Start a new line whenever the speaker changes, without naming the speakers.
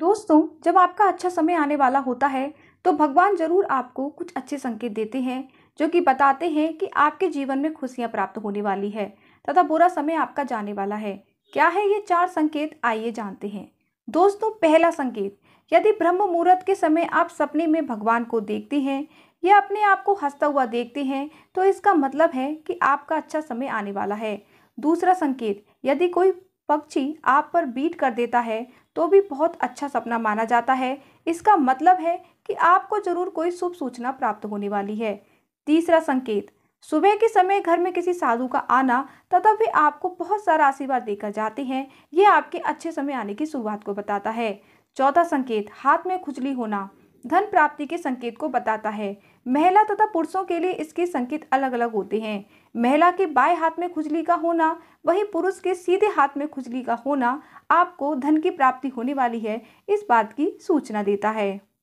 दोस्तों जब आपका अच्छा समय आने वाला होता है तो भगवान जरूर आपको कुछ अच्छे संकेत देते हैं जो कि बताते हैं कि आपके जीवन में खुशियाँ प्राप्त होने वाली है तथा बुरा समय आपका जाने वाला है क्या है ये चार संकेत आइए जानते हैं दोस्तों पहला संकेत यदि ब्रह्म मुहूर्त के समय आप सपने में भगवान को देखते हैं या अपने आप को हंसता हुआ देखते हैं तो इसका मतलब है कि आपका अच्छा समय आने वाला है दूसरा संकेत यदि कोई पक्षी आप पर बीट कर देता है तो भी बहुत अच्छा सपना माना जाता है इसका मतलब है कि आपको जरूर कोई शुभ सूचना प्राप्त होने वाली है तीसरा संकेत सुबह के समय घर में किसी साधु का आना तथा भी आपको बहुत सारा आशीर्वाद देकर जाते हैं ये आपके अच्छे समय आने की शुरुआत को बताता है चौथा संकेत हाथ में खुजली होना धन प्राप्ति के संकेत को बताता है महिला तथा पुरुषों के लिए इसके संकेत अलग अलग होते हैं महिला के बाएं हाथ में खुजली का होना वही पुरुष के सीधे हाथ में खुजली का होना आपको धन की प्राप्ति होने वाली है इस बात की सूचना देता है